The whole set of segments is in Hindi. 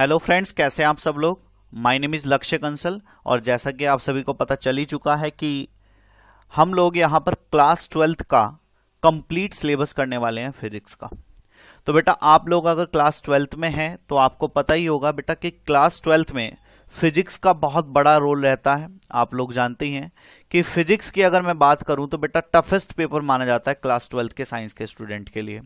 हेलो फ्रेंड्स कैसे हैं आप सब लोग माय नेम इज़ लक्ष्य कंसल और जैसा कि आप सभी को पता चल ही चुका है कि हम लोग यहां पर क्लास ट्वेल्थ का कंप्लीट सिलेबस करने वाले हैं फिजिक्स का तो बेटा आप लोग अगर क्लास ट्वेल्थ में हैं तो आपको पता ही होगा बेटा कि क्लास ट्वेल्थ में फिजिक्स का बहुत बड़ा रोल रहता है आप लोग जानते ही हैं कि फिजिक्स की अगर मैं बात करूं तो बेटा टफेस्ट पेपर माना जाता है क्लास ट्वेल्थ के साइंस के स्टूडेंट के लिए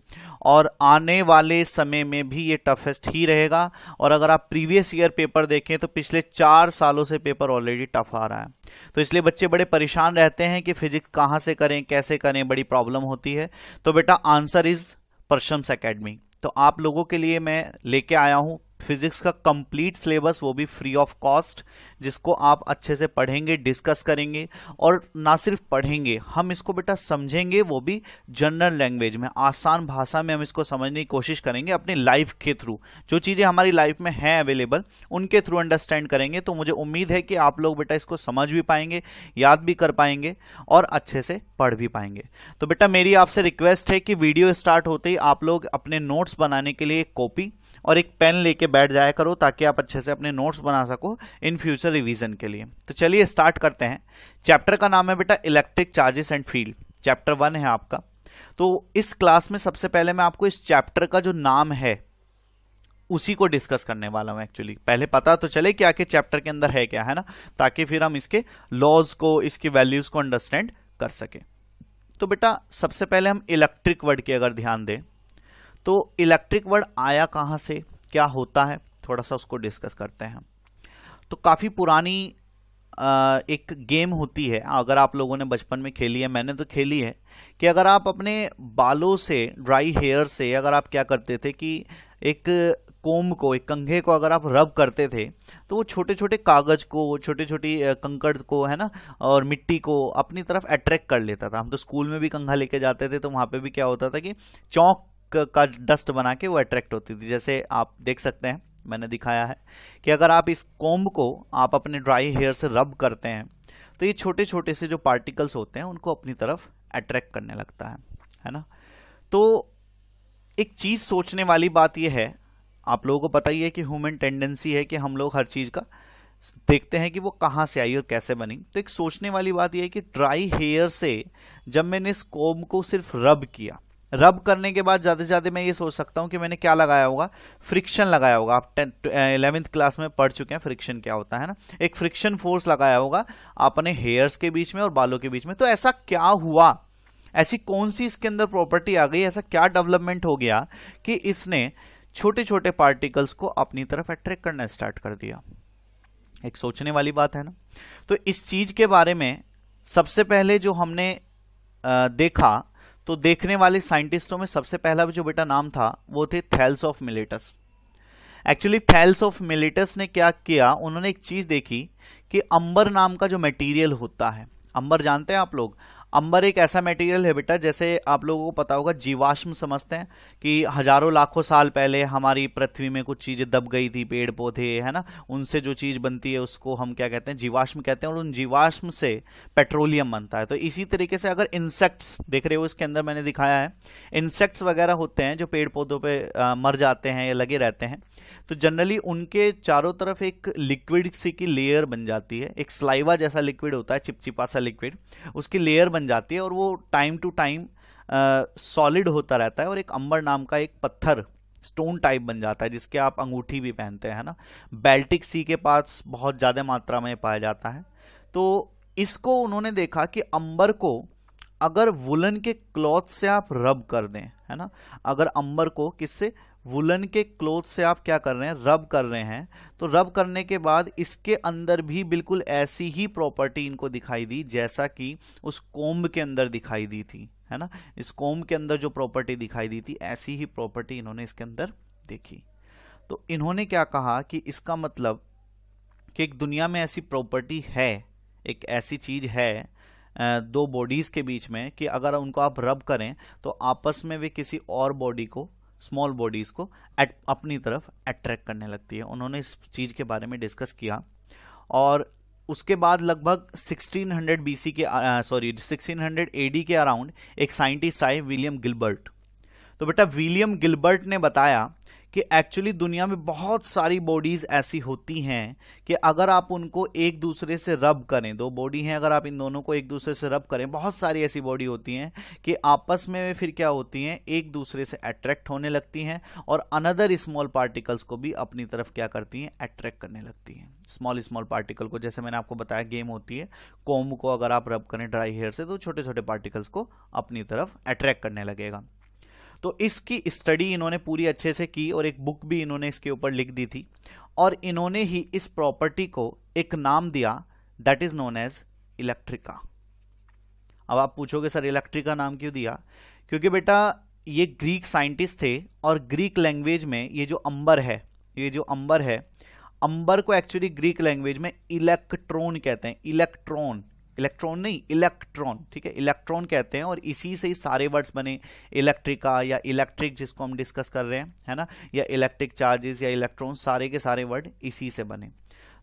और आने वाले समय में भी ये टफेस्ट ही रहेगा और अगर आप प्रीवियस ईयर पेपर देखें तो पिछले चार सालों से पेपर ऑलरेडी टफ आ रहा है तो इसलिए बच्चे बड़े परेशान रहते हैं कि फिजिक्स कहाँ से करें कैसे करें बड़ी प्रॉब्लम होती है तो बेटा आंसर इज परशम्स अकेडमी तो आप लोगों के लिए मैं लेके आया हूँ फिजिक्स का कंप्लीट सिलेबस वो भी फ्री ऑफ कॉस्ट जिसको आप अच्छे से पढ़ेंगे डिस्कस करेंगे और ना सिर्फ पढ़ेंगे हम इसको बेटा समझेंगे वो भी जनरल लैंग्वेज में आसान भाषा में हम इसको समझने की कोशिश करेंगे अपनी लाइफ के थ्रू जो चीज़ें हमारी लाइफ में हैं अवेलेबल उनके थ्रू अंडरस्टैंड करेंगे तो मुझे उम्मीद है कि आप लोग बेटा इसको समझ भी पाएंगे याद भी कर पाएंगे और अच्छे से पढ़ भी पाएंगे तो बेटा मेरी आपसे रिक्वेस्ट है कि वीडियो स्टार्ट होते ही आप लोग अपने नोट्स बनाने के लिए कॉपी और एक पेन लेके बैठ जाया करो ताकि आप अच्छे से अपने नोट्स बना सको इन फ्यूचर रिवीजन के लिए तो चलिए स्टार्ट करते हैं चैप्टर का नाम है बेटा electric charges and field chapter one है आपका तो इस क्लास में सबसे पहले मैं आपको इस चैप्टर का जो नाम है उसी को डिस्कस करने वाला हूं एक्चुअली पहले पता तो चले कि आखिर चैप्टर के अंदर है क्या है ना ताकि फिर हम इसके लॉज को इसकी वैल्यूज को अंडरस्टैंड कर सके तो बेटा सबसे पहले हम इलेक्ट्रिक वर्ड की अगर ध्यान दें तो इलेक्ट्रिक वर्ड आया कहाँ से क्या होता है थोड़ा सा उसको डिस्कस करते हैं तो काफ़ी पुरानी एक गेम होती है अगर आप लोगों ने बचपन में खेली है मैंने तो खेली है कि अगर आप अपने बालों से ड्राई हेयर से अगर आप क्या करते थे कि एक कोम को एक कंघे को अगर आप रब करते थे तो वो छोटे छोटे कागज़ को छोटे छोटे कंकड़ को है ना और मिट्टी को अपनी तरफ अट्रैक्ट कर लेता था हम तो स्कूल में भी कंघा लेके जाते थे तो वहाँ पे भी क्या होता था कि चौंक का डस्ट बना के वो अट्रैक्ट होती थी जैसे आप देख सकते हैं मैंने दिखाया है कि अगर आप इस कोम्ब को आप अपने ड्राई हेयर से रब करते हैं तो ये छोटे छोटे से जो पार्टिकल्स होते हैं उनको अपनी तरफ अट्रैक्ट करने लगता है है ना तो एक चीज़ सोचने वाली बात यह है आप लोगों को पता ही है कि ह्यूमन टेंडेंसी है कि हम लोग हर चीज़ का देखते हैं कि वो कहाँ से आई और कैसे बनी तो एक सोचने वाली बात यह है कि ड्राई हेयर से जब मैंने इस कोम को सिर्फ रब किया रब करने के बाद ज़्यादा से ज़्यादा मैं ये सोच सकता हूँ कि मैंने क्या लगाया होगा फ्रिक्शन लगाया होगा आप इलेवेंथ क्लास में पढ़ चुके हैं फ्रिक्शन क्या होता है ना एक फ्रिक्शन फोर्स लगाया होगा अपने हेयर्स के बीच में और बालों के बीच में तो ऐसा क्या हुआ ऐसी कौन सी इसके अंदर प्रॉपर्टी आ गई ऐसा क्या डेवलपमेंट हो गया कि इसने छोटे छोटे पार्टिकल्स को अपनी तरफ अट्रैक्ट करना स्टार्ट कर दिया एक सोचने वाली बात है ना तो इस चीज के बारे में सबसे पहले जो हमने देखा तो देखने वाले साइंटिस्टों में सबसे पहला जो बेटा नाम था वो थे Thales of Miletus actually Thales of Miletus ने क्या किया उन्होंने एक चीज देखी कि अंबर नाम का जो मटेरियल होता है अंबर जानते हैं आप लोग अंबर एक ऐसा मटेरियल है बेटा जैसे आप लोगों को पता होगा जीवाश्म समझते हैं कि हजारों लाखों साल पहले हमारी पृथ्वी में कुछ चीजें दब गई थी पेड़ पौधे है ना उनसे जो चीज बनती है उसको हम क्या कहते हैं जीवाश्म कहते हैं और उन जीवाश्म से पेट्रोलियम बनता है तो इसी तरीके से अगर इंसेक्ट्स देख रहे हो इसके अंदर मैंने दिखाया है इंसेक्ट्स वगैरह होते हैं जो पेड़ पौधों पर पे मर जाते हैं या लगे रहते हैं तो जनरली उनके चारों तरफ एक लिक्विड सी की लेयर बन जाती है एक स्लाइवा जैसा लिक्विड होता है चिपचिपा सा लिक्विड उसकी लेयर बन बन जाती है और वो टाइम टू टाइम सॉलिड होता रहता है और एक अंबर नाम का एक पत्थर स्टोन टाइप बन जाता है जिसके आप अंगूठी भी पहनते हैं ना बेल्टिक सी के पास बहुत ज़्यादा मात्रा में पाया जाता है तो इसको उन्होंने देखा कि अंबर को अगर वुलन के क्लॉथ से आप रब कर दें है ना अगर अंबर को किससे वुलन के क्लोथ से आप क्या कर रहे हैं रब कर रहे हैं तो रब करने के बाद इसके अंदर भी बिल्कुल ऐसी ही प्रॉपर्टी इनको दिखाई दी जैसा कि उस कोम्ब के अंदर दिखाई दी थी है ना इस कोम्ब के अंदर जो प्रॉपर्टी दिखाई दी थी ऐसी ही प्रॉपर्टी इन्होंने इसके अंदर देखी तो इन्होंने क्या कहा कि इसका मतलब कि एक दुनिया में ऐसी प्रॉपर्टी है एक ऐसी चीज है दो बॉडीज के बीच में कि अगर उनको आप रब करें तो आपस में वे किसी और बॉडी को स्मॉल बॉडीज को एट अपनी तरफ अट्रैक्ट करने लगती है उन्होंने इस चीज के बारे में डिस्कस किया और उसके बाद लगभग 1600 बीसी के सॉरी 1600 एडी के अराउंड एक साइंटिस्ट आए विलियम गिलबर्ट तो बेटा विलियम गिलबर्ट ने बताया कि एक्चुअली दुनिया में बहुत सारी बॉडीज ऐसी होती हैं कि अगर आप उनको एक दूसरे से रब करें दो बॉडी हैं अगर आप इन दोनों को एक दूसरे से रब करें बहुत सारी ऐसी बॉडी होती हैं कि आपस में फिर क्या होती हैं एक दूसरे से अट्रैक्ट होने लगती हैं और अनदर स्मॉल पार्टिकल्स को भी अपनी तरफ क्या करती हैं अट्रैक्ट करने लगती हैं स्मॉल स्मॉल पार्टिकल को जैसे मैंने आपको बताया गेम होती है कोम को अगर आप रब करें ड्राई हेयर से तो छोटे छोटे पार्टिकल्स को अपनी तरफ अट्रैक्ट करने लगेगा तो इसकी स्टडी इन्होंने पूरी अच्छे से की और एक बुक भी इन्होंने इसके ऊपर लिख दी थी और इन्होंने ही इस प्रॉपर्टी को एक नाम दिया that is known as electrica अब आप पूछोगे सर इलेक्ट्रिका नाम क्यों दिया क्योंकि बेटा ये ग्रीक साइंटिस्ट थे और ग्रीक लैंग्वेज में ये जो अंबर है ये जो अंबर है अंबर को एक्चुअली ग्रीक लैंग्वेज में इलेक्ट्रॉन कहते हैं इलेक्ट्रॉन इलेक्ट्रॉन नहीं इलेक्ट्रॉन ठीक है इलेक्ट्रॉन कहते हैं और इसी से ही सारे वर्ड्स बने इलेक्ट्रिका या इलेक्ट्रिक जिसको हम डिस्कस कर रहे हैं है ना या इलेक्ट्रिक चार्जेस या इलेक्ट्रॉन सारे के सारे वर्ड इसी से बने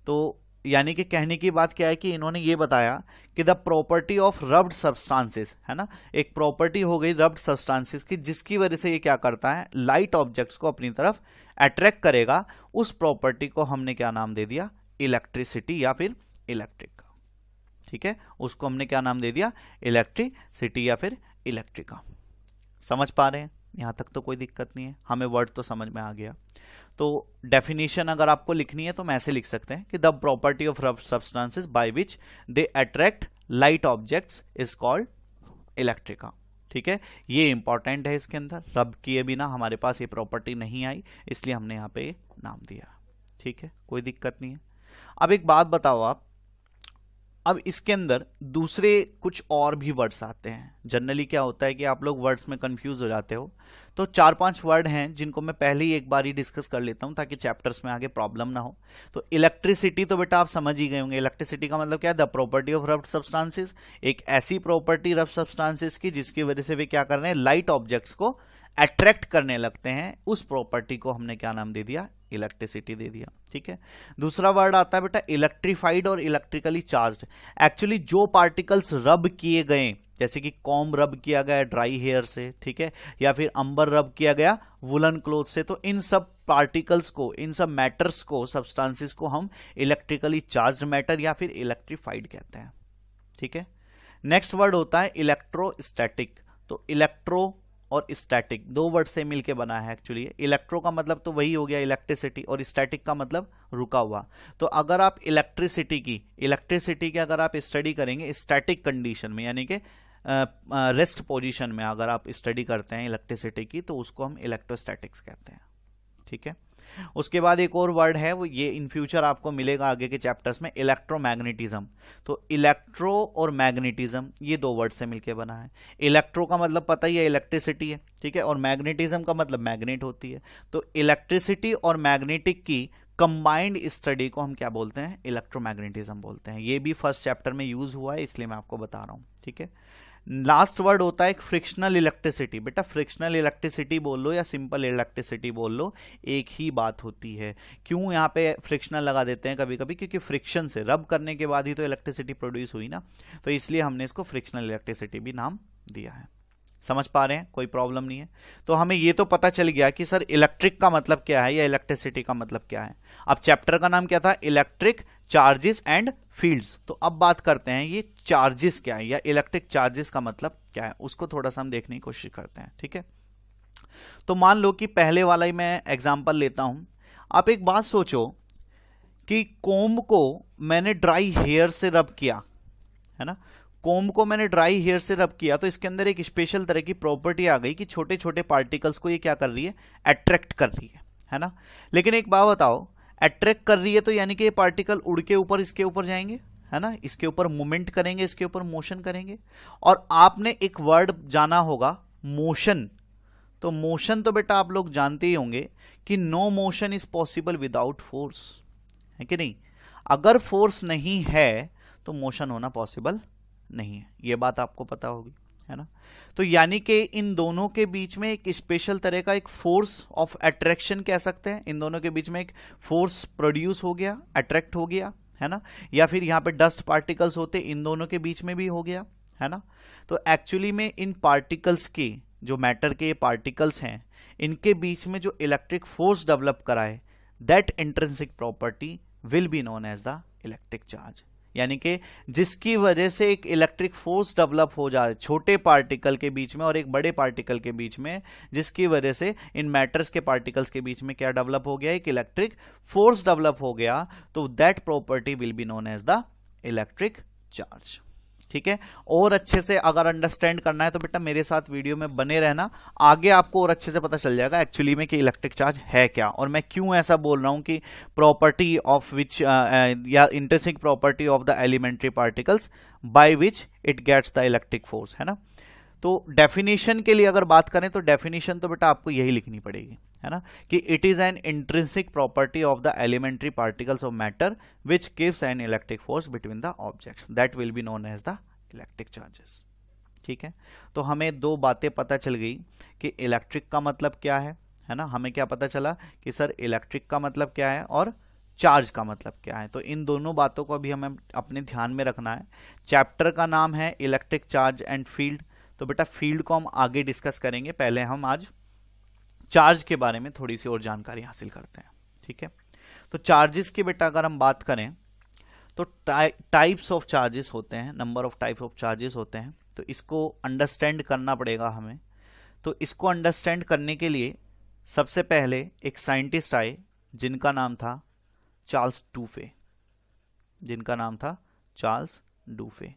तो यानी कि कहने की बात क्या है कि इन्होंने ये बताया कि the property of rubbed substances है ना एक प्रॉपर्टी हो गई रब्ड सब्सटांसिस की जिसकी वजह से ये क्या करता है लाइट ऑब्जेक्ट्स को अपनी तरफ अट्रैक्ट करेगा उस प्रॉपर्टी को हमने क्या नाम दे दिया इलेक्ट्रिसिटी या फिर इलेक्ट्रिक ठीक है उसको हमने क्या नाम दे दिया इलेक्ट्रिसिटी या फिर इलेक्ट्रिका समझ पा रहे हैं यहाँ तक तो कोई दिक्कत नहीं है हमें वर्ड तो समझ में आ गया तो डेफिनेशन अगर आपको लिखनी है तो मैं ऐसे लिख सकते हैं कि the property of substances by which they attract light objects is called electrica ठीक है ये इंपॉर्टेंट है इसके अंदर रब किए बिना हमारे पास ये प्रॉपर्टी नहीं आई इसलिए हमने यहाँ पे नाम दिया ठीक है कोई दिक्कत नहीं है अब एक बात बताओ आप अब इसके अंदर दूसरे कुछ और भी वर्ड्स आते हैं जनरली क्या होता है कि आप लोग वर्ड्स में कंफ्यूज हो जाते हो तो चार पांच वर्ड हैं जिनको मैं पहले ही एक बार ही डिस्कस कर लेता हूं ताकि चैप्टर्स में आगे प्रॉब्लम ना हो तो इलेक्ट्रिसिटी तो बेटा आप समझ ही गए होंगे इलेक्ट्रिसिटी का मतलब क्या है the property of rubbed substances एक ऐसी प्रॉपर्टी रफ सब्सटांसिस की जिसकी वजह से वे क्या कर रहे हैं लाइट ऑब्जेक्ट्स को अट्रैक्ट करने लगते हैं उस प्रॉपर्टी को हमने क्या नाम दे दिया इलेक्ट्रिसिटी दे दिया ठीक है दूसरा वर्ड आता है बेटा इलेक्ट्रीफाइड और इलेक्ट्रिकली चार्ज एक्चुअली जो पार्टिकल्स रब किए गए जैसे कि कॉम रब किया गया ड्राई हेयर से ठीक है या फिर अंबर रब किया गया वुलन क्लोथ से तो इन सब पार्टिकल्स को इन सब मैटर्स को सब्सटेंसेस को हम इलेक्ट्रिकली चार्ज मैटर या फिर इलेक्ट्रीफाइड कहते हैं ठीक है नेक्स्ट वर्ड होता है इलेक्ट्रोस्टैटिक तो इलेक्ट्रो और स्टैटिक दो वर्ड से मिलके बना है एक्चुअली इलेक्ट्रो का मतलब तो वही हो गया इलेक्ट्रिसिटी और स्टैटिक का मतलब रुका हुआ तो अगर आप इलेक्ट्रिसिटी की इलेक्ट्रिसिटी की अगर आप स्टडी करेंगे स्टैटिक कंडीशन में यानी कि रेस्ट पोजिशन में अगर आप स्टडी करते हैं इलेक्ट्रिसिटी की तो उसको हम इलेक्ट्रोस्टैटिक्स कहते हैं ठीक है उसके बाद एक और वर्ड है वो ये इन फ्यूचर आपको मिलेगा आगे के चैप्टर्स में इलेक्ट्रोमैग्नेटिज्म तो इलेक्ट्रो और मैग्नेटिज्म ये दो वर्ड से मिलके बना है इलेक्ट्रो का मतलब पता ही है इलेक्ट्रिसिटी है ठीक है और मैग्नेटिज्म का मतलब मैग्नेट होती है तो इलेक्ट्रिसिटी और मैग्नेटिक की कंबाइंड स्टडी को हम क्या बोलते हैं इलेक्ट्रोमैग्नेटिज्म बोलते हैं ये भी फर्स्ट चैप्टर में यूज हुआ है इसलिए मैं आपको बता रहा हूँ ठीक है लास्ट वर्ड होता है फ्रिक्शनल इलेक्ट्रिसिटी बेटा फ्रिक्शनल इलेक्ट्रिसिटी बोल लो या सिंपल इलेक्ट्रिसिटी बोल लो एक ही बात होती है क्यों यहाँ पे फ्रिक्शनल लगा देते हैं कभी कभी क्योंकि फ्रिक्शन से रब करने के बाद ही तो इलेक्ट्रिसिटी प्रोड्यूस हुई ना तो इसलिए हमने इसको फ्रिक्शनल इलेक्ट्रिसिटी भी नाम दिया है समझ पा रहे हैं कोई प्रॉब्लम नहीं है तो हमें ये तो पता चल गया कि सर इलेक्ट्रिक का मतलब क्या है या इलेक्ट्रिसिटी का मतलब क्या है अब चैप्टर का नाम क्या था इलेक्ट्रिक चार्जेस एंड फील्ड्स तो अब बात करते हैं ये चार्जेस क्या है या इलेक्ट्रिक चार्जेस का मतलब क्या है उसको थोड़ा सा हम देखने की कोशिश करते हैं ठीक है तो मान लो कि पहले वाला ही मैं एग्जाम्पल लेता हूं आप एक बात सोचो कि कोम को मैंने ड्राई हेयर से रब किया है ना कोम को मैंने ड्राई हेयर से रब किया तो इसके अंदर एक स्पेशल तरह की प्रॉपर्टी आ गई कि छोटे छोटे पार्टिकल्स को ये क्या कर रही है अट्रैक्ट कर रही है है ना लेकिन एक बात बताओ अट्रैक्ट कर रही है तो यानी कि ये पार्टिकल उड़ के ऊपर इसके ऊपर जाएंगे है ना इसके ऊपर मूवमेंट करेंगे इसके ऊपर मोशन करेंगे और आपने एक वर्ड जाना होगा मोशन तो मोशन तो बेटा आप लोग जानते ही होंगे कि no motion is possible without force है कि नहीं अगर फोर्स नहीं है तो मोशन होना पॉसिबल नहीं है ये बात आपको पता होगी है ना तो यानी कि इन दोनों के बीच में एक स्पेशल तरह का एक फोर्स ऑफ अट्रैक्शन कह सकते हैं इन दोनों के बीच में एक फोर्स प्रोड्यूस हो गया अट्रैक्ट हो गया है ना या फिर यहाँ पे डस्ट पार्टिकल्स होते इन दोनों के बीच में भी हो गया है ना तो एक्चुअली में इन पार्टिकल्स के जो मैटर के ये पार्टिकल्स हैं इनके बीच में जो इलेक्ट्रिक फोर्स डेवलप कराए that intrinsic property will be known as the electric charge यानी कि जिसकी वजह से एक इलेक्ट्रिक फोर्स डेवलप हो जाए छोटे पार्टिकल के बीच में और एक बड़े पार्टिकल के बीच में जिसकी वजह से इन मैटर्स के पार्टिकल्स के बीच में क्या डेवलप हो गया एक इलेक्ट्रिक फोर्स डेवलप हो गया तो that property will be known as the electric charge ठीक है और अच्छे से अगर अंडरस्टैंड करना है तो बेटा मेरे साथ वीडियो में बने रहना आगे आपको और अच्छे से पता चल जाएगा एक्चुअली में कि इलेक्ट्रिक चार्ज है क्या और मैं क्यों ऐसा बोल रहा हूं कि प्रॉपर्टी ऑफ विच या interesting property of the elementary particles by which it gets the electric force है ना तो डेफिनेशन के लिए अगर बात करें तो डेफिनेशन तो बेटा आपको यही लिखनी पड़ेगी है ना कि it is an intrinsic property of the elementary particles of matter which gives an electric force between the objects that will be known as the electric charges ठीक है तो हमें दो बातें पता चल गई कि इलेक्ट्रिक का मतलब क्या है है ना हमें क्या पता चला कि सर इलेक्ट्रिक का मतलब क्या है और चार्ज का मतलब क्या है तो इन दोनों बातों को अभी हमें अपने ध्यान में रखना है चैप्टर का नाम है इलेक्ट्रिक चार्ज एंड फील्ड तो बेटा फील्ड को हम आगे डिस्कस करेंगे पहले हम आज चार्ज के बारे में थोड़ी सी और जानकारी हासिल करते हैं ठीक है तो चार्जेस की बेटा अगर हम बात करें तो टाइप्स ऑफ चार्जेस होते हैं number of type of charges होते हैं तो इसको अंडरस्टैंड करना पड़ेगा हमें तो इसको अंडरस्टैंड करने के लिए सबसे पहले एक साइंटिस्ट आए जिनका नाम था चार्ल्स डूफे जिनका नाम था चार्ल्स डूफे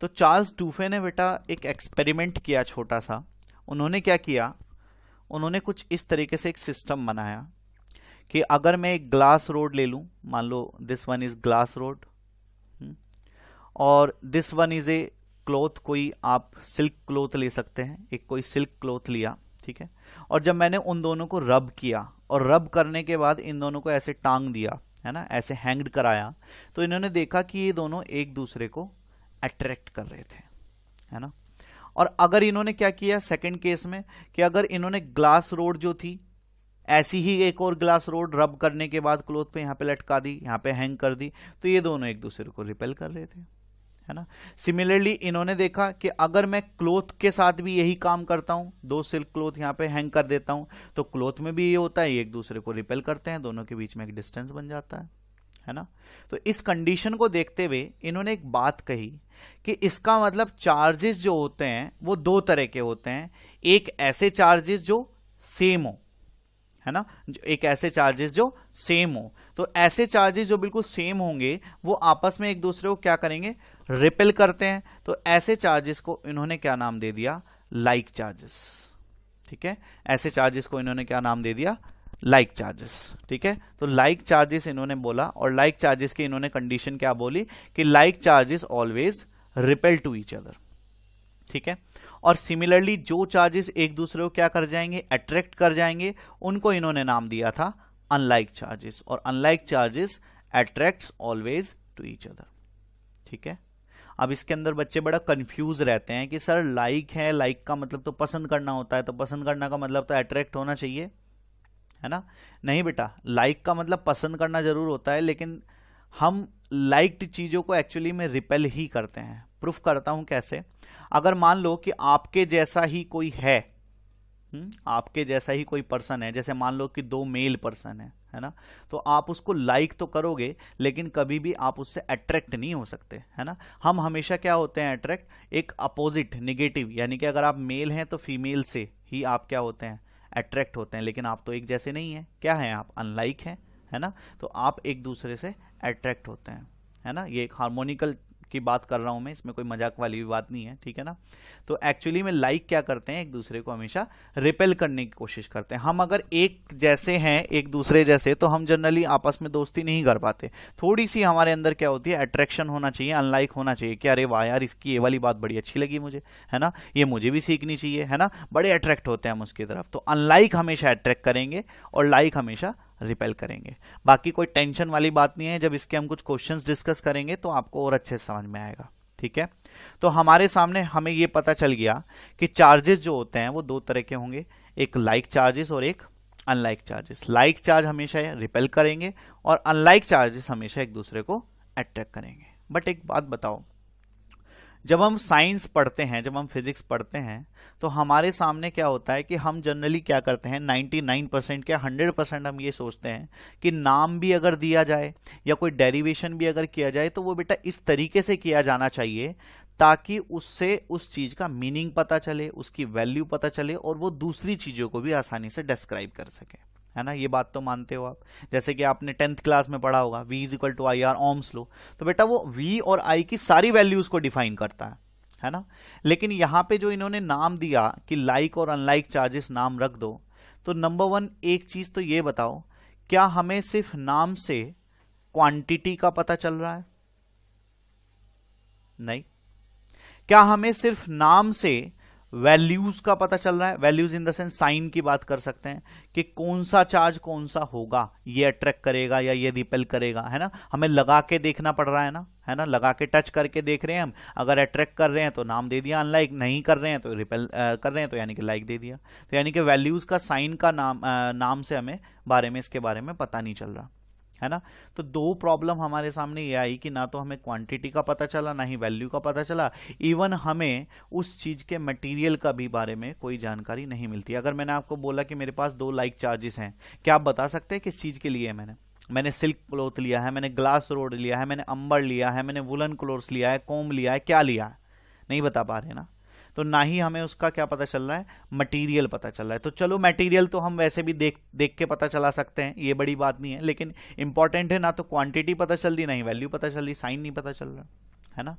तो चार्ल्स टूफे ने बेटा एक एक्सपेरिमेंट किया छोटा सा उन्होंने क्या किया उन्होंने कुछ इस तरीके से एक सिस्टम बनाया कि अगर मैं एक ग्लास रोड ले लूँ मान लो this one is glass rod और this one is a cloth कोई आप सिल्क क्लोथ ले सकते हैं एक कोई सिल्क क्लोथ लिया ठीक है और जब मैंने उन दोनों को रब किया और रब करने के बाद इन दोनों को ऐसे टांग दिया है ना ऐसे हैंग्ड कराया तो इन्होंने देखा कि ये दोनों एक दूसरे को अट्रैक्ट कर रहे थे है ना और अगर इन्होंने क्या किया सेकंड केस में कि अगर इन्होंने ग्लास रोड जो थी ऐसी ही एक और ग्लास रोड रब करने के बाद क्लोथ पे यहाँ पे लटका दी यहाँ पे हैंग कर दी तो ये दोनों एक दूसरे को रिपेल कर रहे थे है ना सिमिलरली इन्होंने देखा कि अगर मैं क्लोथ के साथ भी यही काम करता हूँ दो सिल्क क्लोथ यहाँ पे हैंग कर देता हूँ तो क्लोथ में भी ये होता है एक दूसरे को रिपेल करते हैं दोनों के बीच में एक डिस्टेंस बन जाता है है ना तो इस कंडीशन को देखते हुए इन्होंने एक बात कही कि इसका मतलब चार्जेस जो होते हैं वो दो तरह के होते हैं एक ऐसे चार्जेस जो सेम हो है ना एक ऐसे चार्जेस जो सेम हो तो ऐसे चार्जेस जो बिल्कुल सेम होंगे वो आपस में एक दूसरे को क्या करेंगे रिपेल करते हैं तो ऐसे चार्जेस को इन्होंने क्या नाम दे दिया लाइक like चार्जेस ठीक है ऐसे चार्जेस को इन्होंने क्या नाम दे दिया लाइक चार्जेस ठीक है तो लाइक चार्जेस इन्होंने बोला और लाइक चार्जेस की इन्होंने कंडीशन क्या बोली कि like charges always repel to each other ठीक है और सिमिलरली जो चार्जेस एक दूसरे को क्या कर जाएंगे अट्रैक्ट कर जाएंगे उनको इन्होंने नाम दिया था अनलाइक चार्जेस और unlike charges attract always to each other ठीक है अब इसके अंदर बच्चे बड़ा कंफ्यूज रहते हैं कि सर लाइक है लाइक का मतलब तो पसंद करना होता है तो पसंद करना का मतलब तो अट्रैक्ट होना चाहिए है ना नहीं बेटा लाइक like का मतलब पसंद करना जरूर होता है लेकिन हम लाइक्ड चीज़ों को एक्चुअली में रिपेल ही करते हैं प्रूफ करता हूं कैसे अगर मान लो कि आपके जैसा ही कोई है हुँ? हम्म, आपके जैसा ही कोई पर्सन है जैसे मान लो कि दो मेल पर्सन है है ना तो आप उसको लाइक तो करोगे लेकिन कभी भी आप उससे अट्रैक्ट नहीं हो सकते है ना हम हमेशा क्या होते हैं अट्रैक्ट एक अपोजिट निगेटिव यानी कि अगर आप मेल हैं तो फीमेल से ही आप क्या होते हैं अट्रैक्ट होते हैं लेकिन आप तो एक जैसे नहीं हैं क्या हैं आप अनलाइक हैं है ना तो आप एक दूसरे से अट्रैक्ट होते हैं है ना ये एक हारमोनिकल की बात कर रहा हूं मैं इसमें कोई मजाक वाली भी बात नहीं है ठीक है ना तो एक्चुअली में लाइक क्या करते हैं एक दूसरे को हमेशा रिपेल करने की कोशिश करते हैं हम अगर एक जैसे हैं एक दूसरे जैसे तो हम जनरली आपस में दोस्ती नहीं कर पाते थोड़ी सी हमारे अंदर क्या होती है अट्रैक्शन होना चाहिए अनलाइक होना चाहिए कि अरे वाह यार इसकी ये वाली बात बड़ी अच्छी लगी मुझे है ना ये मुझे भी सीखनी चाहिए है ना बड़े अट्रैक्ट होते हैं हम उसकी तरफ तो अनलाइक हमेशा अट्रैक्ट करेंगे और लाइक हमेशा रिपेल करेंगे बाकी कोई टेंशन वाली बात नहीं है जब इसके हम कुछ क्वेश्चन डिस्कस करेंगे तो आपको और अच्छे समझ में आएगा ठीक है तो हमारे सामने हमें ये पता चल गया कि चार्जेस जो होते हैं वो दो तरह के होंगे एक लाइक like चार्जेस और एक अनलाइक चार्जेस लाइक चार्ज हमेशा रिपेल करेंगे और अनलाइक चार्जेस हमेशा एक दूसरे को अट्रैक्ट करेंगे बट एक बात बताओ जब हम साइंस पढ़ते हैं जब हम फिजिक्स पढ़ते हैं तो हमारे सामने क्या होता है कि हम जनरली क्या करते हैं 99 परसेंट क्या 100 परसेंट हम ये सोचते हैं कि नाम भी अगर दिया जाए या कोई डेरिवेशन भी अगर किया जाए तो वो बेटा इस तरीके से किया जाना चाहिए ताकि उससे उस चीज का मीनिंग पता चले उसकी वैल्यू पता चले और वो दूसरी चीजों को भी आसानी से डिस्क्राइब कर सके है ना ये बात तो मानते हो आप जैसे कि आपने टेंथ क्लास में पढ़ा होगा V is equal to I R Ohm's law तो बेटा वो वी और आई की सारी वैल्यूज को डिफाइन करता है है ना लेकिन यहां पे जो इन्होंने नाम दिया कि लाइक और अनलाइक चार्जेस नाम रख दो तो नंबर वन एक चीज तो ये बताओ क्या हमें सिर्फ नाम से क्वांटिटी का पता चल रहा है नहीं क्या हमें सिर्फ नाम से वैल्यूज का पता चल रहा है values in the sense sign की बात कर सकते हैं कि कौन सा चार्ज कौन सा होगा ये अट्रैक्ट करेगा या ये रिपेल करेगा है ना हमें लगा के देखना पड़ रहा है ना है ना लगा के टच करके देख रहे हैं हम अगर अट्रैक्ट कर रहे हैं तो नाम दे दिया अनलाइक नहीं कर रहे हैं तो रिपेल कर रहे हैं तो यानी कि लाइक दे दिया तो यानी कि वैल्यूज का साइन का नाम आ, नाम से हमें बारे में इसके बारे में पता नहीं चल रहा है ना तो दो प्रॉब्लम हमारे सामने ये आई कि ना तो हमें क्वांटिटी का पता चला ना ही वैल्यू का पता चला इवन हमें उस चीज़ के मटेरियल का भी बारे में कोई जानकारी नहीं मिलती अगर मैंने आपको बोला कि मेरे पास दो लाइक चार्जेस हैं क्या आप बता सकते हैं किस चीज़ के लिए मैंने मैंने सिल्क क्लोथ लिया है मैंने ग्लास रोड लिया है मैंने अंबर लिया है मैंने वुलन क्लोथ्स लिया है कोम लिया है क्या लिया है नहीं बता पा रहे ना तो ना ही हमें उसका क्या पता चल रहा है मटेरियल पता चल रहा है तो चलो मटेरियल तो हम वैसे भी देख देख के पता चला सकते हैं ये बड़ी बात नहीं है लेकिन इंपॉर्टेंट है ना तो क्वांटिटी पता चल रही नहीं वैल्यू पता चल रही साइन नहीं पता चल रहा है ना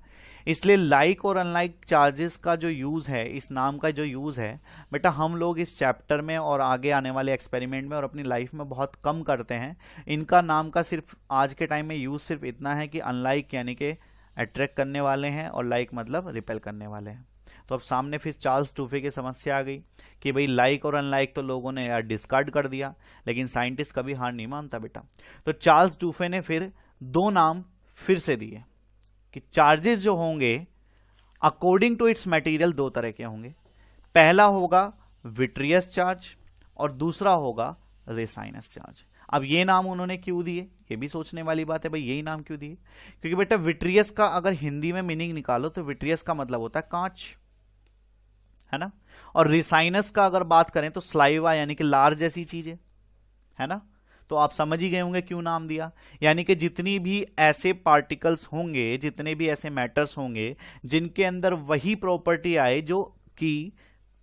इसलिए लाइक और अनलाइक चार्जेस का जो यूज़ है इस नाम का जो यूज़ है बेटा हम लोग इस चैप्टर में और आगे आने वाले एक्सपेरिमेंट में और अपनी लाइफ में बहुत कम करते हैं इनका नाम का सिर्फ आज के टाइम में यूज़ सिर्फ इतना है कि अनलाइक यानी कि अट्रैक्ट करने वाले हैं और लाइक like मतलब रिपेल करने वाले हैं तो अब सामने फिर चार्ल्स टूफे की समस्या आ गई कि भाई लाइक और अनलाइक तो लोगों ने यार डिस्कार्ड कर दिया लेकिन साइंटिस्ट कभी हार नहीं मानता बेटा तो चार्ल्स टूफे ने फिर दो नाम फिर से दिए कि चार्जेस जो होंगे अकॉर्डिंग टू इट्स मटेरियल दो तरह के होंगे पहला होगा विट्रियस चार्ज और दूसरा होगा रेसाइनस चार्ज अब ये नाम उन्होंने क्यों दिए ये भी सोचने वाली बात है भाई यही नाम क्यों दिए क्योंकि बेटा विट्रियस का अगर हिंदी में मीनिंग निकालो तो विट्रियस का मतलब होता है कांच है ना और रिसाइनस का अगर बात करें तो स्लाइवा यानी कि लार जैसी चीज है है ना तो आप समझ ही गए होंगे क्यों नाम दिया यानी कि जितनी भी ऐसे पार्टिकल्स होंगे जितने भी ऐसे मैटर्स होंगे जिनके अंदर वही प्रॉपर्टी आए जो कि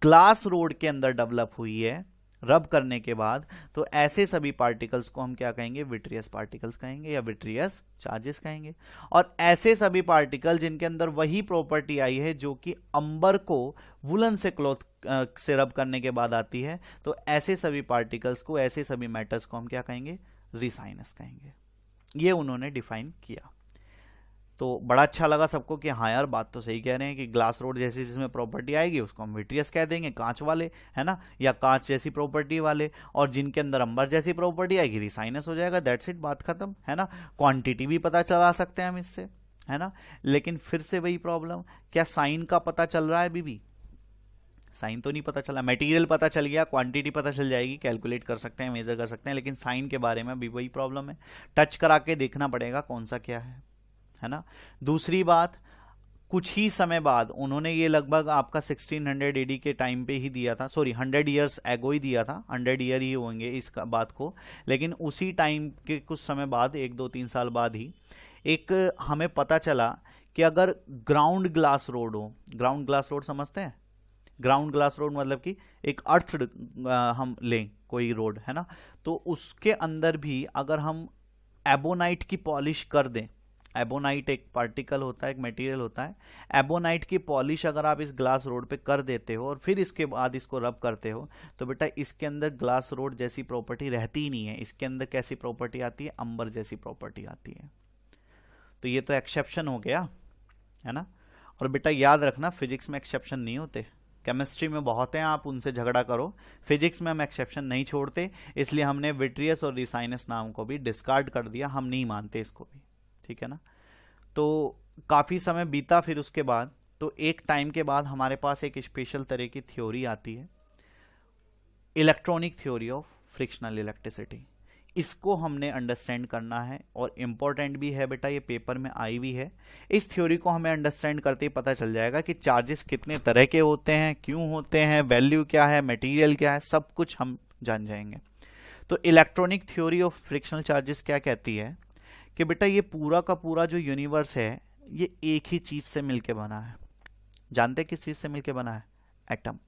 ग्लास रोड के अंदर डेवलप हुई है रब करने के बाद तो ऐसे सभी पार्टिकल्स को हम क्या कहेंगे विट्रियस पार्टिकल्स कहेंगे या विट्रियस चार्जेस कहेंगे और ऐसे सभी पार्टिकल जिनके अंदर वही प्रॉपर्टी आई है जो कि अंबर को वुलन से क्लोथ से रब करने के बाद आती है तो ऐसे सभी पार्टिकल्स को ऐसे सभी मैटर्स को हम क्या कहेंगे रिसाइनस कहेंगे ये उन्होंने डिफाइन किया तो बड़ा अच्छा लगा सबको कि हाँ यार बात तो सही कह रहे हैं कि ग्लास रोड जैसी जिसमें प्रॉपर्टी आएगी उसको हम विट्रियस कह देंगे कांच वाले है ना या कांच जैसी प्रॉपर्टी वाले और जिनके अंदर अंबर जैसी प्रॉपर्टी आएगी रिसाइनस हो जाएगा दैट्स इट बात खत्म है ना क्वांटिटी भी पता चला सकते हैं हम इससे है ना लेकिन फिर से वही प्रॉब्लम क्या साइन का पता चल रहा है अभी भी साइन तो नहीं पता चला मटेरियल पता चल गया क्वांटिटी पता चल जाएगी कैलकुलेट कर सकते हैं मेजर कर सकते हैं लेकिन साइन के बारे में भी वही प्रॉब्लम है टच करा के देखना पड़ेगा कौन सा क्या है है ना दूसरी बात कुछ ही समय बाद उन्होंने ये लगभग आपका 1600 हंड्रेड एडी के टाइम पे ही दिया था सॉरी 100 इयर्स एगो ही दिया था 100 ईयर ही होंगे इस बात को लेकिन उसी टाइम के कुछ समय बाद एक दो तीन साल बाद ही एक हमें पता चला कि अगर ग्राउंड ग्लास रोड हो ग्राउंड ग्लास रोड समझते हैं ग्राउंड ग्लास रोड मतलब कि एक अर्थ हम लें कोई रोड है ना तो उसके अंदर भी अगर हम एबोनाइट की पॉलिश कर दें एबोनाइट एक पार्टिकल होता है एक मटेरियल होता है एबोनाइट की पॉलिश अगर आप इस ग्लास रोड पे कर देते हो और फिर इसके बाद इसको रब करते हो तो बेटा इसके अंदर ग्लास रोड जैसी प्रॉपर्टी रहती ही नहीं है इसके अंदर कैसी प्रॉपर्टी आती है अंबर जैसी प्रॉपर्टी आती है तो ये तो एक्सेप्शन हो गया है ना और बेटा याद रखना फिजिक्स में एक्सेप्शन नहीं होते केमिस्ट्री में बहुत हैं आप उनसे झगड़ा करो फिजिक्स में हम एक्सेप्शन नहीं छोड़ते इसलिए हमने विट्रियस और रिसाइनस नाम को भी डिस्कार्ड कर दिया हम नहीं मानते इसको भी ठीक है ना तो काफ़ी समय बीता फिर उसके बाद तो एक टाइम के बाद हमारे पास एक स्पेशल तरह की थ्योरी आती है electronic theory of frictional electricity इसको हमने अंडरस्टैंड करना है और इंपॉर्टेंट भी है बेटा ये पेपर में आई भी है इस थ्योरी को हमें अंडरस्टैंड करते ही पता चल जाएगा कि चार्जेस कितने तरह के होते हैं क्यों होते हैं वैल्यू क्या है मटेरियल क्या है सब कुछ हम जान जाएंगे तो electronic theory of frictional charges क्या कहती है कि बेटा ये पूरा का पूरा जो यूनिवर्स है ये एक ही चीज़ से मिलके बना है जानते किस चीज़ से मिलके बना है एटम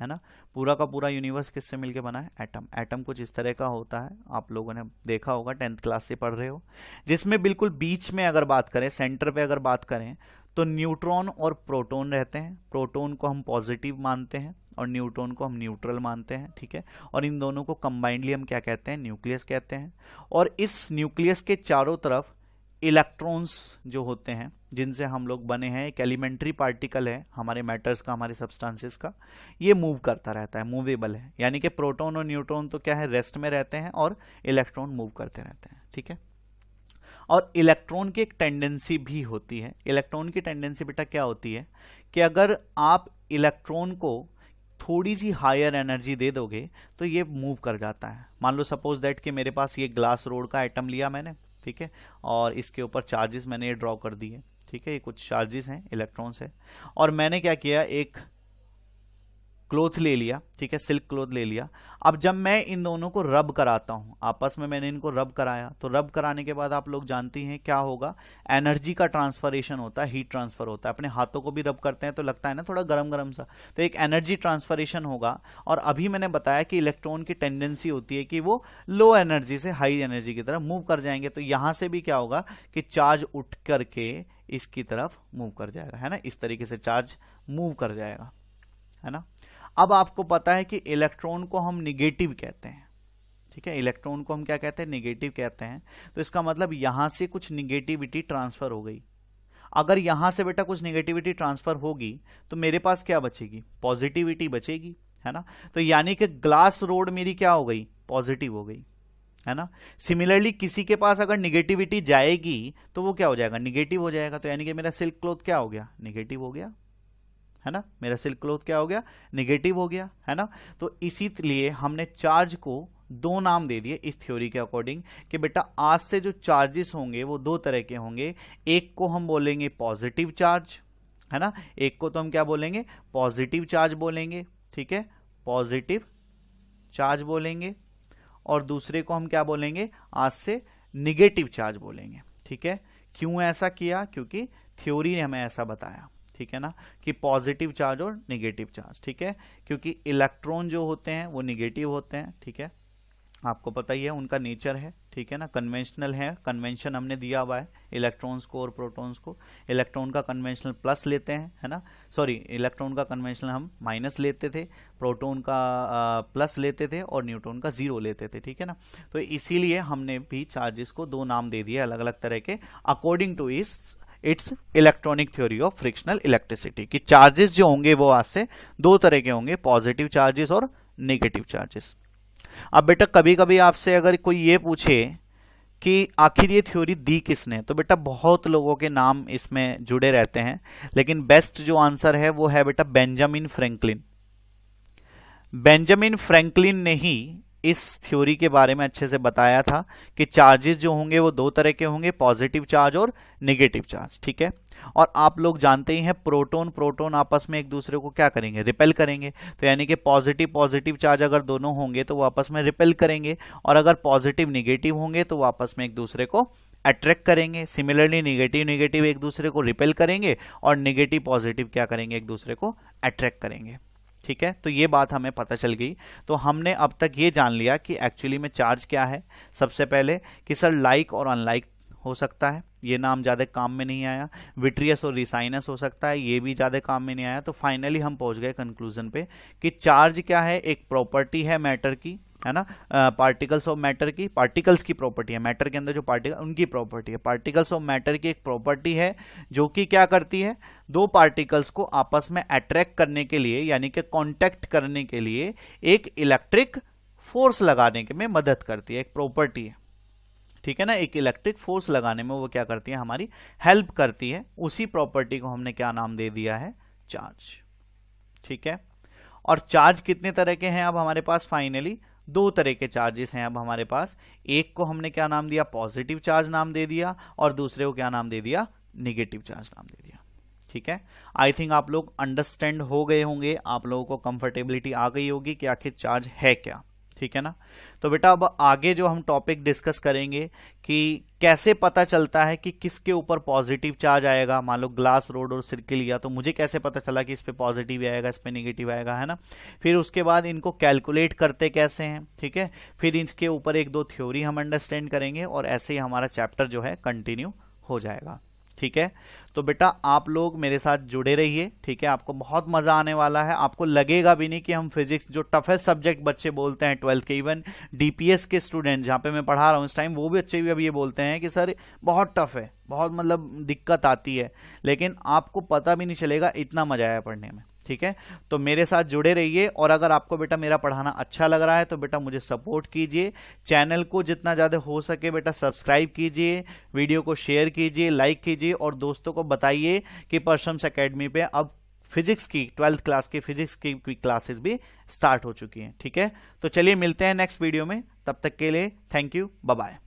है ना पूरा का पूरा यूनिवर्स किससे मिलके बना है एटम एटम कुछ इस तरह का होता है आप लोगों ने देखा होगा टेंथ क्लास से पढ़ रहे हो जिसमें बिल्कुल बीच में अगर बात करें सेंटर पे अगर बात करें तो न्यूट्रॉन और प्रोटॉन रहते हैं प्रोटॉन को हम पॉजिटिव मानते हैं और न्यूट्रॉन को हम न्यूट्रल मानते हैं ठीक है और इन दोनों को कंबाइंडली हम क्या कहते हैं न्यूक्लियस कहते हैं और इस न्यूक्लियस के चारों तरफ इलेक्ट्रॉन्स जो होते हैं जिनसे हम लोग बने हैं एक एलिमेंट्री पार्टिकल है हमारे मैटर्स का हमारे सब्सटेंसेस का ये मूव करता रहता है मूवेबल है यानी कि प्रोटॉन और न्यूट्रॉन तो क्या है रेस्ट में रहते हैं और इलेक्ट्रॉन मूव करते रहते हैं ठीक है और इलेक्ट्रॉन की एक टेंडेंसी भी होती है इलेक्ट्रॉन की टेंडेंसी बेटा क्या होती है कि अगर आप इलेक्ट्रॉन को थोड़ी सी हायर एनर्जी दे दोगे तो ये मूव कर जाता है मान लो सपोज दैट कि मेरे पास ये ग्लास रोड का आइटम लिया मैंने ठीक है और इसके ऊपर चार्जेस मैंने ये ड्रॉ कर दिए ठीक है ये कुछ चार्जेस हैं इलेक्ट्रॉन्स है और मैंने क्या किया एक क्लोथ ले लिया ठीक है सिल्क क्लोथ ले लिया अब जब मैं इन दोनों को रब कराता हूँ आपस में मैंने इनको रब कराया तो रब कराने के बाद आप लोग जानती हैं क्या होगा एनर्जी का ट्रांसफरेशन होता है हीट ट्रांसफर होता है अपने हाथों को भी रब करते हैं तो लगता है ना थोड़ा गर्म गर्म सा तो एक एनर्जी ट्रांसफरेशन होगा और अभी मैंने बताया कि इलेक्ट्रॉन की टेंडेंसी होती है कि वो लो एनर्जी से हाई एनर्जी की तरफ मूव कर जाएंगे तो यहाँ से भी क्या होगा कि चार्ज उठ करके इसकी तरफ मूव कर जाएगा है ना इस तरीके से चार्ज मूव कर जाएगा है ना अब आपको पता है कि इलेक्ट्रॉन को हम निगेटिव कहते हैं ठीक है इलेक्ट्रॉन को हम क्या कहते हैं निगेटिव कहते हैं तो इसका मतलब यहां से कुछ निगेटिविटी ट्रांसफर हो गई अगर यहां से बेटा कुछ निगेटिविटी ट्रांसफर होगी तो मेरे पास क्या बचेगी पॉजिटिविटी बचेगी है ना तो यानी कि ग्लास रोड मेरी क्या हो गई पॉजिटिव हो गई है ना सिमिलरली किसी के पास अगर निगेटिविटी जाएगी तो वो क्या हो जाएगा निगेटिव हो जाएगा तो यानी कि मेरा सिल्क क्लोथ क्या हो गया निगेटिव हो गया है ना मेरा सिल्क क्लोथ क्या हो गया निगेटिव हो गया है ना तो इसीलिए हमने चार्ज को दो नाम दे दिए इस थ्योरी के अकॉर्डिंग कि बेटा आज से जो चार्जेस होंगे वो दो तरह के होंगे एक को हम बोलेंगे पॉजिटिव चार्ज है ना एक को तो हम क्या बोलेंगे पॉजिटिव चार्ज बोलेंगे ठीक है पॉजिटिव चार्ज बोलेंगे और दूसरे को हम क्या बोलेंगे आज से निगेटिव चार्ज बोलेंगे ठीक है क्यों ऐसा किया क्योंकि थ्योरी ने हमें ऐसा बताया ठीक है ना कि पॉजिटिव चार्ज और निगेटिव चार्ज ठीक है क्योंकि इलेक्ट्रॉन जो होते हैं वो निगेटिव होते हैं ठीक है आपको पता ही है उनका नेचर है ठीक है ना कन्वेंशनल है कन्वेंशन हमने दिया हुआ है इलेक्ट्रॉन्स को और प्रोटॉन्स को इलेक्ट्रॉन का कन्वेंशनल प्लस लेते हैं है ना सॉरी इलेक्ट्रॉन का कन्वेंशनल हम माइनस लेते थे प्रोटॉन का प्लस लेते थे और न्यूट्रॉन का जीरो लेते थे ठीक है ना तो इसीलिए हमने भी चार्जेस को दो नाम दे दिए अलग अलग तरह के अकॉर्डिंग टू इस its electronic theory of frictional electricity कि चार्जेस जो होंगे वो आज से दो तरह के होंगे पॉजिटिव चार्जेस और नेगेटिव चार्जेस अब बेटा कभी कभी आपसे अगर कोई ये पूछे कि आखिर ये थ्योरी दी किसने तो बेटा बहुत लोगों के नाम इसमें जुड़े रहते हैं लेकिन बेस्ट जो आंसर है वो है बेटा बेंजामिन फ्रैंकलिन बेंजामिन फ्रैंकलिन ने ही इस थ्योरी के बारे में अच्छे से बताया था कि चार्जेस जो होंगे वो दो तरह के होंगे पॉजिटिव चार्ज और निगेटिव चार्ज ठीक है और आप लोग जानते ही हैं प्रोटोन प्रोटोन आपस में एक दूसरे को क्या करेंगे रिपेल करेंगे तो यानी कि पॉजिटिव पॉजिटिव चार्ज अगर दोनों होंगे तो वो आपस में रिपेल करेंगे और अगर पॉजिटिव निगेटिव होंगे तो वो आपस में एक दूसरे को अट्रैक्ट करेंगे सिमिलरली निगेटिव निगेटिव एक दूसरे को रिपेल करेंगे और निगेटिव पॉजिटिव क्या करेंगे एक दूसरे को अट्रैक्ट करेंगे ठीक है तो ये बात हमें पता चल गई तो हमने अब तक ये जान लिया कि एक्चुअली में चार्ज क्या है सबसे पहले कि सर लाइक और अनलाइक हो सकता है ये नाम ज़्यादा काम में नहीं आया विट्रियस और रिसाइनस हो सकता है ये भी ज़्यादा काम में नहीं आया तो फाइनली हम पहुंच गए कंक्लूजन पे कि चार्ज क्या है एक प्रॉपर्टी है मैटर की है ना पार्टिकल्स ऑफ मैटर की पार्टिकल्स की प्रॉपर्टी है मैटर के अंदर जो पार्टिकल उनकी प्रॉपर्टी है पार्टिकल्स ऑफ मैटर की एक प्रॉपर्टी है जो कि क्या करती है दो पार्टिकल्स को आपस में अट्रैक्ट करने के लिए यानी कि कॉन्टैक्ट करने के लिए एक इलेक्ट्रिक फोर्स लगाने के में मदद करती है एक प्रॉपर्टी है ठीक है ना एक इलेक्ट्रिक फोर्स लगाने में वो क्या करती है हमारी हेल्प करती है उसी प्रॉपर्टी को हमने क्या नाम दे दिया है चार्ज ठीक है और चार्ज कितने तरह के हैं अब हमारे पास फाइनली दो तरह के चार्जेस हैं अब हमारे पास एक को हमने क्या नाम दिया पॉजिटिव चार्ज नाम दे दिया और दूसरे को क्या नाम दे दिया निगेटिव चार्ज नाम दे दिया ठीक है आई थिंक आप लोग अंडरस्टैंड हो गए होंगे आप लोगों को कंफर्टेबिलिटी आ गई होगी कि आखिर चार्ज है क्या ठीक है ना तो बेटा अब आगे जो हम टॉपिक डिस्कस करेंगे कि कैसे पता चलता है कि किसके ऊपर पॉजिटिव चार्ज आएगा मान लो ग्लास रोड और सर्किल लिया तो मुझे कैसे पता चला कि इस पर पॉजिटिव आएगा इस पर निगेटिव आएगा है ना फिर उसके बाद इनको कैलकुलेट करते कैसे हैं ठीक है फिर इसके ऊपर एक दो थ्योरी हम अंडरस्टैंड करेंगे और ऐसे ही हमारा चैप्टर जो है कंटिन्यू हो जाएगा ठीक है तो बेटा आप लोग मेरे साथ जुड़े रहिए ठीक है आपको बहुत मजा आने वाला है आपको लगेगा भी नहीं कि हम फिजिक्स जो टफेस्ट सब्जेक्ट बच्चे बोलते हैं ट्वेल्थ के इवन डीपीएस के स्टूडेंट जहाँ पे मैं पढ़ा रहा हूँ इस टाइम वो भी बच्चे भी अब ये बोलते हैं कि सर बहुत टफ है बहुत मतलब दिक्कत आती है लेकिन आपको पता भी नहीं चलेगा इतना मजा आया पढ़ने में ठीक है तो मेरे साथ जुड़े रहिए और अगर आपको बेटा मेरा पढ़ाना अच्छा लग रहा है तो बेटा मुझे सपोर्ट कीजिए चैनल को जितना ज़्यादा हो सके बेटा सब्सक्राइब कीजिए वीडियो को शेयर कीजिए लाइक कीजिए और दोस्तों को बताइए कि परशम्स अकेडमी पर अब फिजिक्स की ट्वेल्थ क्लास की फिजिक्स की क्लासेस भी स्टार्ट हो चुकी हैं ठीक है तो चलिए मिलते हैं नेक्स्ट वीडियो में तब तक के लिए थैंक यू बाय